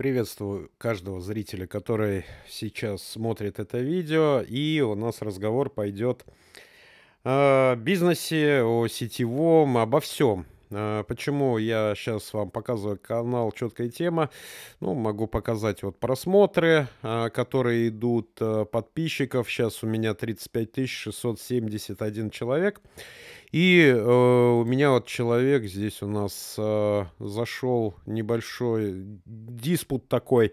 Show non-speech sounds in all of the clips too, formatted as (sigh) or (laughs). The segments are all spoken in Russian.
Приветствую каждого зрителя, который сейчас смотрит это видео. И у нас разговор пойдет о бизнесе, о сетевом, обо всем. А, почему я сейчас вам показываю канал «Четкая тема»? Ну, могу показать вот просмотры, а, которые идут э, подписчиков. Сейчас у меня 35 671 человек. человек. И э, у меня вот человек здесь у нас э, зашел небольшой диспут такой,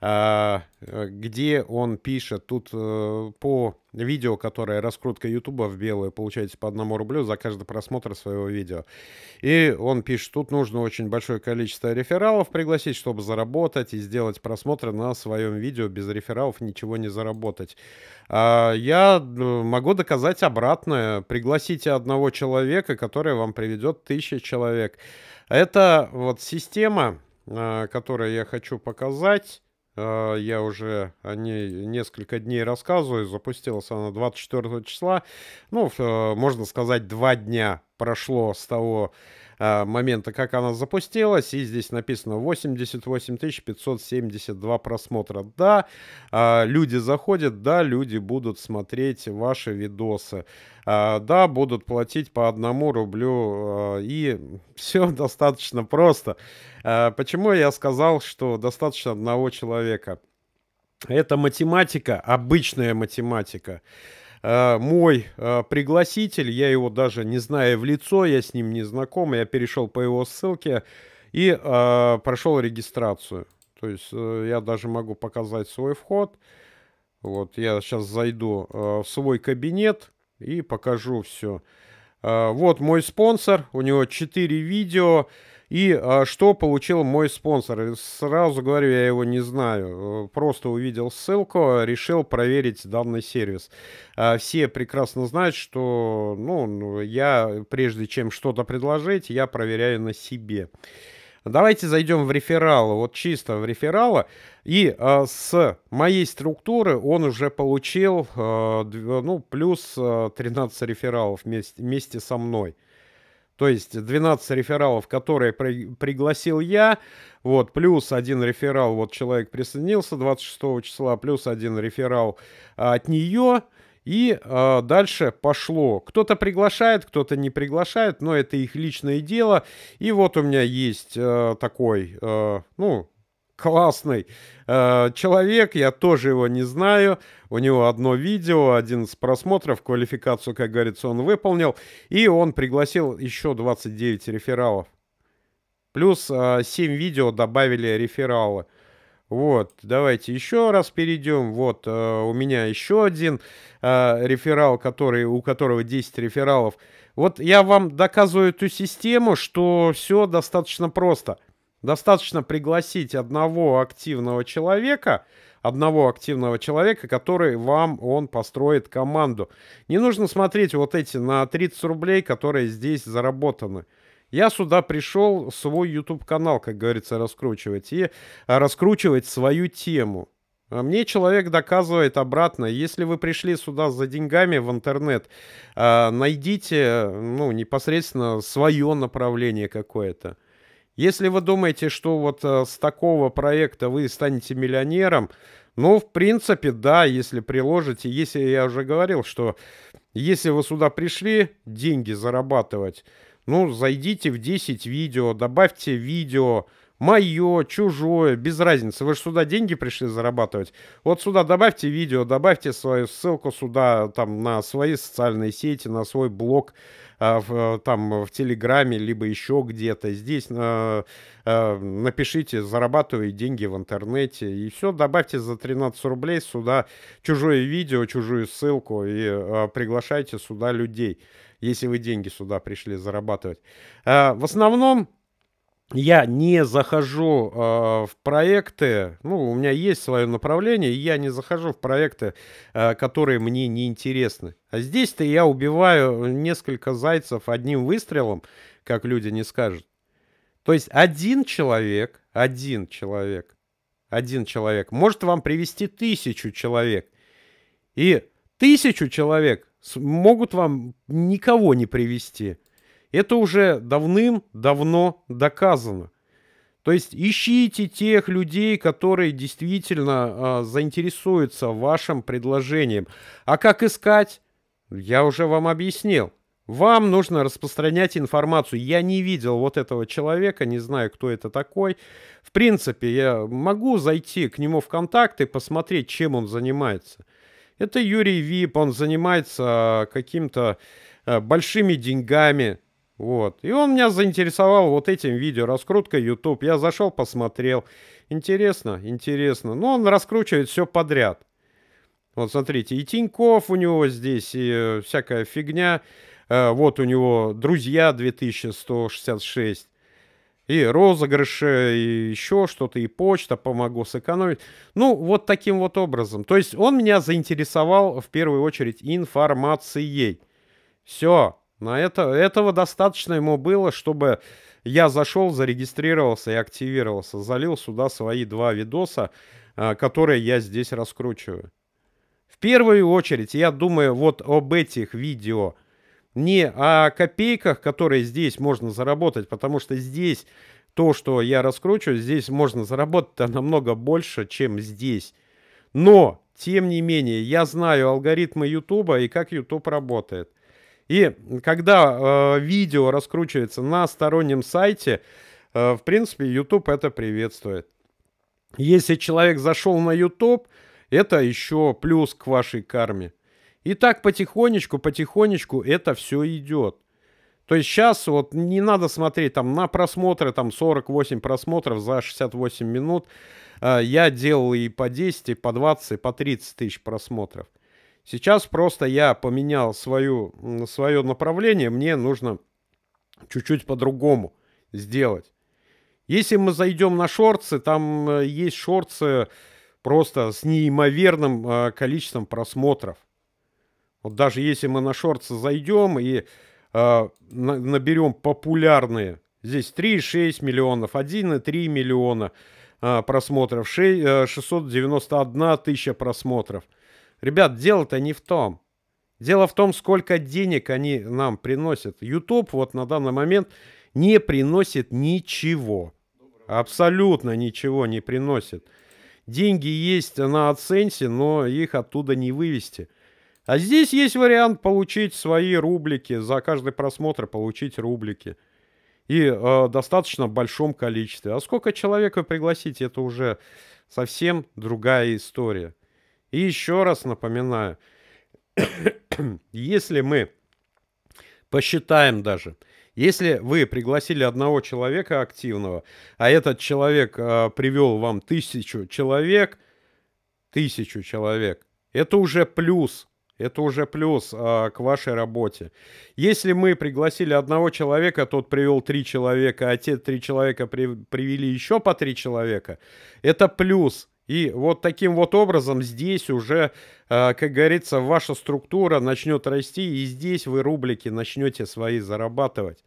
э, э где он пишет тут э, по видео, которое раскрутка Ютуба в белую, получаете по одному рублю за каждый просмотр своего видео. И он пишет, тут нужно очень большое количество рефералов пригласить, чтобы заработать и сделать просмотры на своем видео. Без рефералов ничего не заработать. А я э, могу доказать обратное. Пригласите одного человека, который вам приведет тысяча человек. Это вот система, а, которую я хочу показать. А, я уже о ней несколько дней рассказываю. Запустилась она 24 числа. Ну, э, можно сказать, два дня прошло с того а, момента, как она запустилась. И здесь написано 88 572 просмотра. Да, а, люди заходят, да, люди будут смотреть ваши видосы. А, да, будут платить по одному рублю. И (laughs) все достаточно просто. Почему я сказал, что достаточно одного человека? Это математика, обычная математика. Э, мой э, пригласитель, я его даже не знаю в лицо, я с ним не знаком, я перешел по его ссылке и э, прошел регистрацию. То есть я даже могу показать свой вход. Вот я сейчас зайду в свой кабинет и покажу все. вот мой спонсор, у него 4 видео. И а, что получил мой спонсор? Сразу говорю, я его не знаю. Э, просто увидел ссылку, решил проверить данный сервис. А, все прекрасно знают, что ну, ну, я, прежде чем что-то предложить, я проверяю на себе. Давайте зайдем в рефералы, вот чисто в рефералы. И э, с моей структуры он уже получил э, ну, плюс э, а, 13 рефералов вместе, вместе со мной. Э, то есть 12 рефералов, которые при, пригласил я, вот, плюс один реферал, вот человек присоединился 26 числа, плюс один реферал а, от нее, и э, дальше пошло. Кто-то приглашает, кто-то не приглашает, но это их личное дело. И вот у меня есть э, такой, э, ну, классный э, человек, я тоже его не знаю. У него одно видео, один 11 просмотров, квалификацию, как говорится, он выполнил. И он пригласил еще 29 рефералов. Плюс э, 7 видео добавили рефералы. Вот, давайте еще раз перейдем. Вот, э, у меня еще один э, реферал, который, у которого 10 рефералов. Вот я вам доказываю эту систему, что все достаточно просто – Достаточно пригласить одного активного человека, одного активного человека, который вам, он построит команду. Не нужно смотреть вот эти на 30 рублей, которые здесь заработаны. Я сюда пришел свой YouTube-канал, как говорится, раскручивать и а, раскручивать свою тему. А мне человек доказывает обратно. Если вы пришли сюда за деньгами в интернет, а, найдите ну, непосредственно свое направление какое-то. Если вы думаете, что вот э, с такого проекта вы станете миллионером, ну, в принципе, да, если приложите, если я уже говорил, что если вы сюда пришли деньги зарабатывать, ну, зайдите в 10 видео, добавьте видео, мое, чужое, без разницы. Вы же сюда деньги пришли зарабатывать. Вот сюда добавьте видео, добавьте свою ссылку сюда, там, на свои социальные сети, на свой блог, а, в, э, там в Телеграме, либо еще где-то. Здесь э, э, напишите, зарабатывай деньги в интернете. И все, добавьте за 13 рублей сюда чужое видео, чужую ссылку и э, приглашайте сюда людей, если вы деньги сюда пришли зарабатывать. Э, в основном я не захожу э, в проекты, ну, у меня есть свое направление, и я не захожу в проекты, э, которые мне не интересны. А здесь-то я убиваю несколько зайцев одним выстрелом, как люди не скажут. То есть один человек, один человек, один человек может вам привести тысячу человек. И тысячу человек могут вам никого не привести. Это уже давным-давно доказано. То есть ищите тех людей, которые действительно э, заинтересуются вашим предложением. А как искать? Я уже вам объяснил. Вам нужно распространять информацию. Я не видел вот этого человека, не знаю, кто это такой. В принципе, я могу зайти к нему в контакт и посмотреть, чем он занимается. Это Юрий Вип, он занимается а, какими то а, большими деньгами, вот. И он меня заинтересовал вот этим видео, раскрутка YouTube. Я зашел, посмотрел. Интересно, интересно. Но ну, он раскручивает все подряд. Вот смотрите, и Тиньков у него здесь, и э, всякая фигня. Э, вот у него друзья 2166 и розыгрыши, и еще что-то, и почта, помогу сэкономить. Ну, вот таким вот образом. То есть он меня заинтересовал в первую очередь информацией. Все. На это, этого достаточно ему было, чтобы я зашел, зарегистрировался и активировался. Залил сюда свои два видоса, а, которые я здесь раскручиваю. В первую очередь я думаю вот об этих видео. Не о копейках, которые здесь можно заработать, потому что здесь то, что я раскручиваю, здесь можно заработать (laughs) намного больше, чем здесь. Но, тем не менее, я знаю алгоритмы YouTube и как YouTube работает – и когда э, видео раскручивается на стороннем сайте, э, в принципе, YouTube это приветствует. Если человек зашел на YouTube, это еще плюс к вашей карме. И так потихонечку, потихонечку это все идет. То есть сейчас вот не надо смотреть там на просмотры, там 48 просмотров за 68 минут. Э, я делал и по 10, и по 20, и по 30 тысяч просмотров. Сейчас просто я поменял свою, свое направление, мне нужно чуть-чуть по-другому сделать. Если мы зайдем на шорцы, там э, есть шорцы просто с неимоверным э, количеством просмотров. Вот даже если мы на шорцы зайдем и э, наберем популярные, здесь 3,6 миллионов, 1,3 миллиона э, просмотров, 6, э, 691 тысяча просмотров – Ребят, дело-то не в том. Дело в том, сколько денег они нам приносят. YouTube вот на данный момент не приносит ничего. Абсолютно ничего не приносит. Деньги есть на AdSense, но их оттуда не вывести. А здесь есть вариант получить свои рублики, за каждый просмотр получить рублики. И э, достаточно большом количестве. А сколько человек вы пригласите, это уже совсем другая история. И еще раз напоминаю, (coughs) если мы посчитаем даже, если вы пригласили одного человека активного, а этот человек э, а, привел вам тысячу человек, тысячу человек, это уже плюс, это уже плюс э, к вашей работе. Если мы пригласили одного человека, тот привел три человека, а те три человека при, привели еще по три человека, это плюс. И вот таким вот образом здесь уже, э, как говорится, ваша структура начнет расти, и здесь вы рублики начнете свои зарабатывать.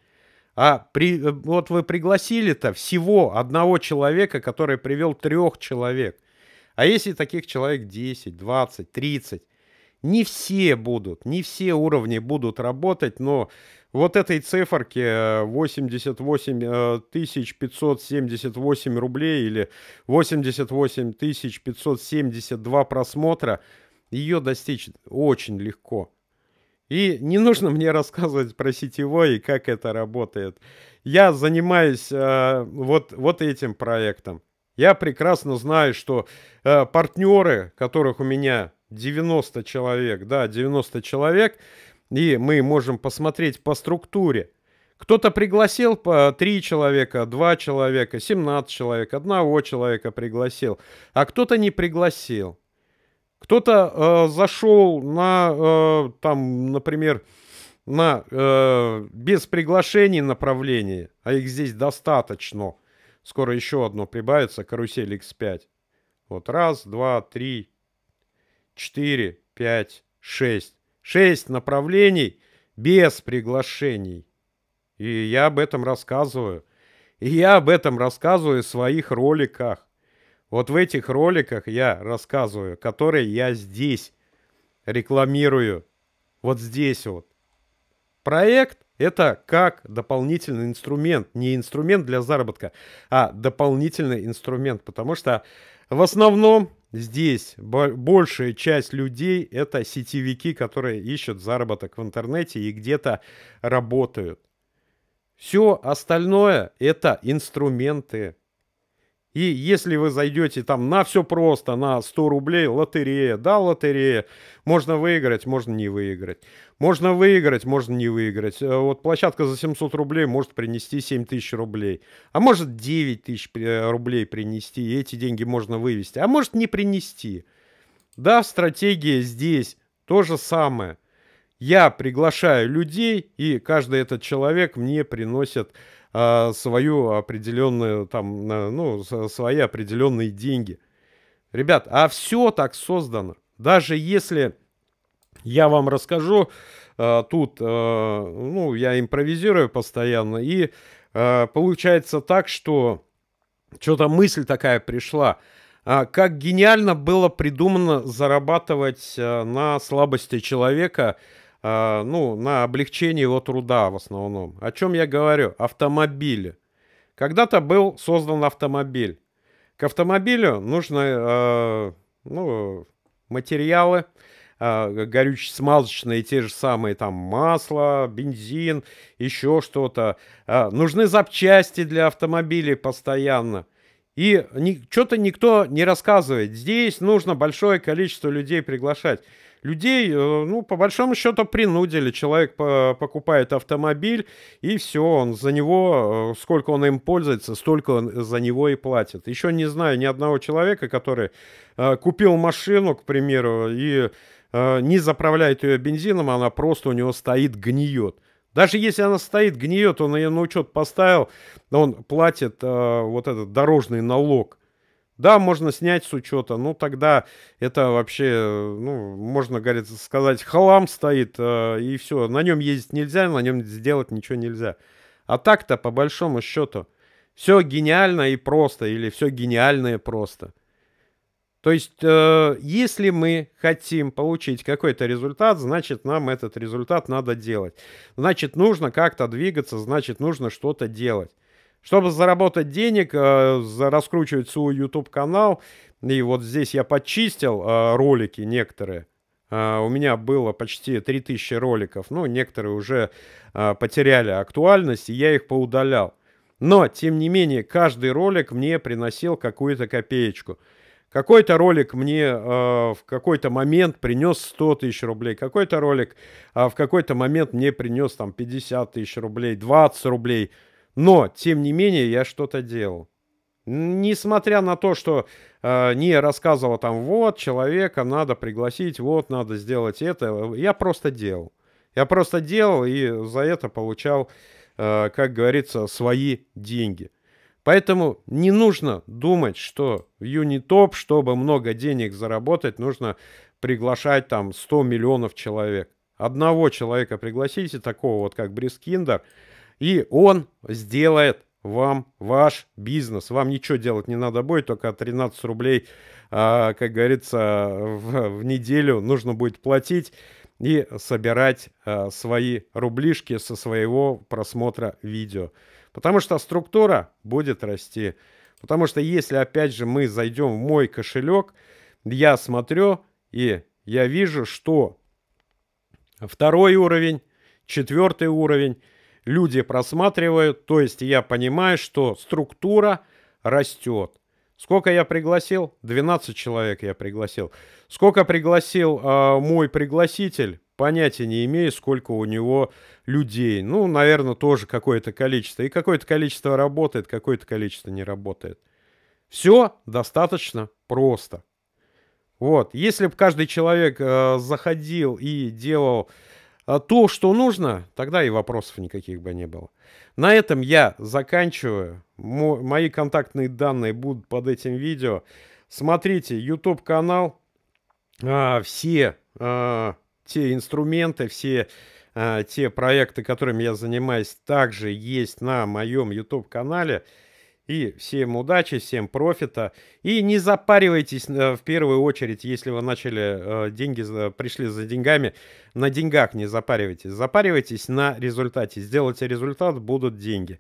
А при, э, вот вы пригласили-то всего одного человека, который привел трех человек. А если таких человек 10, 20, 30, не все будут, не все уровни будут работать, но вот этой циферке 88 э, 578 э, рублей или 88 572 просмотра, ее достичь очень легко. И не нужно мне рассказывать про сетевой и как это работает. Я занимаюсь э, вот, вот этим проектом. Я прекрасно знаю, что э, партнеры, которых у меня 90 человек, да, 90 человек. И мы можем посмотреть по структуре. Кто-то пригласил по 3 человека, 2 человека, 17 человек, одного человека пригласил, а кто-то не пригласил. Кто-то э, зашел на, э, там, например, на э, без приглашений направлении, а их здесь достаточно. Скоро еще одно прибавится, карусель X5. Вот раз, два, три, 4, 5, 6. 6 направлений без приглашений. И я об этом рассказываю. И я об этом рассказываю в своих роликах. Вот в этих роликах я рассказываю, которые я здесь рекламирую. Вот здесь вот. Проект – это как дополнительный инструмент. Не инструмент для заработка, а дополнительный инструмент. Потому что в основном Здесь большая часть людей — это сетевики, которые ищут заработок в интернете и где-то работают. Все остальное — это инструменты, и если вы зайдете там на все просто, на 100 рублей, лотерея, да, лотерея, можно выиграть, можно не выиграть. Можно выиграть, можно не выиграть. Э, вот площадка за 700 рублей может принести 7 тысяч рублей. А может 9 тысяч э, рублей принести, и эти деньги можно вывести. А может не принести. Да, стратегия здесь то же самое. Я приглашаю людей, и каждый этот человек мне приносит а, свою определенную, там, ну, свои определенные деньги. Ребят, а все так создано. Даже если я вам расскажу, а, тут, а, ну, я импровизирую постоянно, и получается так, что что-то мысль такая пришла, как гениально было придумано зарабатывать на слабости человека – а, ну, на облегчение его труда в основном. О чем я говорю? Автомобили. Когда-то был создан автомобиль. К автомобилю нужны э, ну, материалы, э, а, горючие смазочные, те же самые там масло, бензин, еще что-то. Э, нужны запчасти для автомобилей постоянно. И ни, что-то никто не рассказывает. Здесь нужно большое количество людей приглашать. Людей, э, ну, по большому счету, принудили. Человек э, покупает автомобиль, и все, он за него, э, сколько он им пользуется, столько он за него и платит. Еще не знаю ни одного человека, который купил машину, к примеру, и не заправляет ее бензином, она просто у него стоит, гниет. Даже если она стоит, гниет, он ее на учет поставил, он платит э, вот этот дорожный налог. Да, можно снять с учета, ну тогда это вообще, ну, можно, говорит, сказать, халам стоит, э, и все. На нем ездить нельзя, на нем сделать ничего нельзя. А так-то, по большому счету, все гениально и просто, или все гениальное просто – то есть, э, если мы хотим получить какой-то результат, значит, нам этот результат надо делать. Значит, нужно как-то двигаться, значит, нужно что-то делать. Чтобы заработать денег, э, раскручивать свой YouTube-канал, и вот здесь я подчистил э, ролики некоторые, Uh, у меня было почти 3000 роликов, ну, некоторые уже uh, потеряли актуальность, и я их поудалял. Но, тем не менее, каждый ролик мне приносил какую-то копеечку – какой-то ролик мне э, в какой-то момент принес 100 тысяч рублей, какой-то ролик э, в какой-то момент мне принес там 50 тысяч рублей, 20 рублей. Но, тем не менее, я что-то делал. Несмотря на то, что э, не рассказывал там, вот, человека надо пригласить, вот, надо сделать это, я просто делал. Я просто делал и за это получал, э, как говорится, свои деньги. Поэтому не нужно думать, что ЮниТоп, чтобы много денег заработать, нужно приглашать там 100 миллионов человек. Одного человека пригласите, такого вот как Брискиндер, и он сделает вам ваш бизнес. Вам ничего делать не надо будет, только 13 рублей, а, как говорится, в, в неделю нужно будет платить и собирать а, свои рублишки со своего просмотра видео. Потому что структура будет расти. Потому что если, опять же, мы зайдем в мой кошелек, я смотрю и я вижу, что второй уровень, четвертый уровень люди просматривают. То есть я понимаю, что структура растет. Сколько я пригласил? 12 человек я пригласил. Сколько пригласил э, мой пригласитель? Понятия не имею, сколько у него людей. Ну, наверное, тоже какое-то количество. И какое-то количество работает, какое-то количество не работает. Все достаточно просто. Вот, если бы каждый человек э, заходил и делал э, то, что нужно, тогда и вопросов никаких бы не было. На этом я заканчиваю. Мо- мои контактные данные будут под этим видео. Смотрите YouTube канал. Э, все э, те инструменты, все а, те проекты, которыми я занимаюсь, также есть на моем YouTube-канале. И всем удачи, всем профита. И не запаривайтесь э, в первую очередь, если вы начали э, деньги, пришли за деньгами, на деньгах не запаривайтесь. Запаривайтесь на результате. Сделайте результат, будут деньги.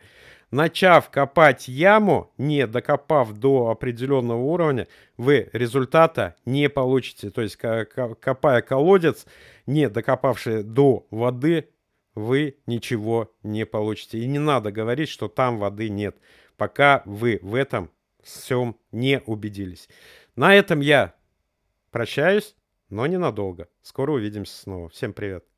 Начав копать яму, не докопав до определенного уровня, вы результата не получите. То есть, копая колодец, не докопавшись до воды, вы ничего не получите. И не надо говорить, что там воды нет, пока вы в этом всем не убедились. На этом я прощаюсь, но ненадолго. Скоро увидимся снова. Всем привет.